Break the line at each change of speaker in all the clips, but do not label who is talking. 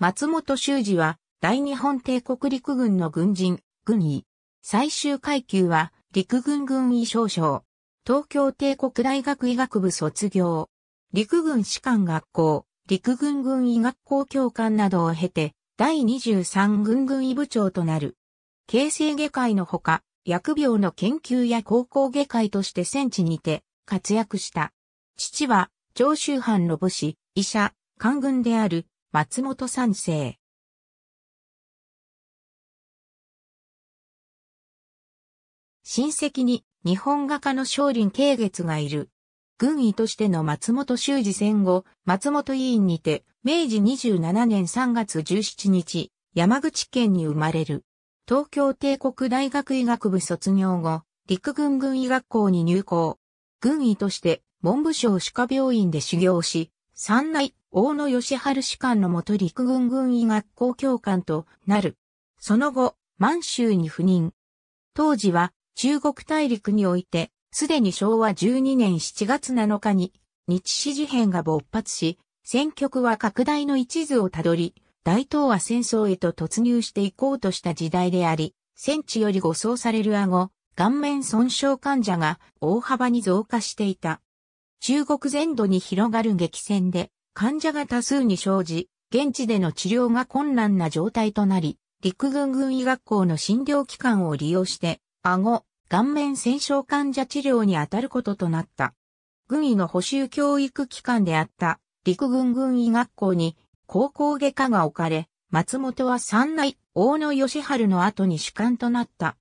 松本修二は、大日本帝国陸軍の軍人、軍医。最終
階級は、陸軍軍医少将。東京帝国大学医学部卒業。陸軍士官学校、陸軍軍医学校教官などを経て、第23軍軍医部長となる。形成外科医のほか、薬病の研究や高校外科医として戦地にて活躍した。
父は、長州藩の武士、医者、官軍である松本三世。親戚に日本画家の少林慶月がいる。軍医として
の松本修治。戦後、松本委員にて、明治27年3月17日、山口県に生まれる。東京帝国大学医学部卒業後、陸軍軍医学校に入校。軍医として文部省歯科病院で修行し、三内大野義春士官のもと陸軍軍医学校教官となる。その後、満州に赴任。当時は中国大陸において、すでに昭和12年7月7日に日支事変が勃発し、戦局は拡大の一途をたどり、大東亜戦争へと突入していこうとした時代であり、戦地より護送される顎、顔面損傷患者が大幅に増加していた。中国全土に広がる激戦で、患者が多数に生じ、現地での治療が困難な状態となり、陸軍軍医学校の診療機関を利用して、顎、顔面戦傷患者治療に当たることとなった。軍医の補修教育機関であった陸軍軍医学校に高校外科が置かれ、松本は三内大野義春の後に主幹となった。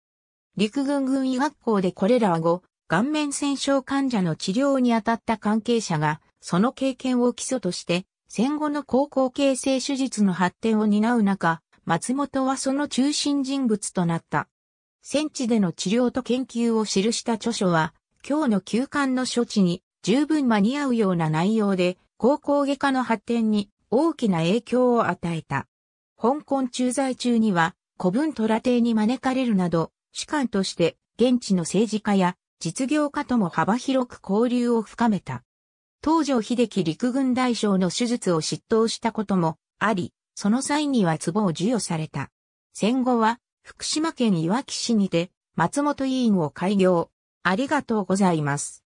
陸軍軍医学校でこれら顎、顔面戦傷患者の治療に当たった関係者がその経験を基礎として、戦後の高校形成手術の発展を担う中、松本はその中心人物となった。戦地での治療と研究を記した著書は、今日の休館の処置に十分間に合うような内容で、高校外科の発展に大きな影響を与えた。香港駐在中には、古文虎邸に招かれるなど、士官として現地の政治家や実業家とも幅広く交流を深めた。東条秀樹陸軍大将の手術を執刀したこともあり、その際には壺を授与された。戦後は、福島県いわき市にて、松
本委員を開業。ありがとうございます。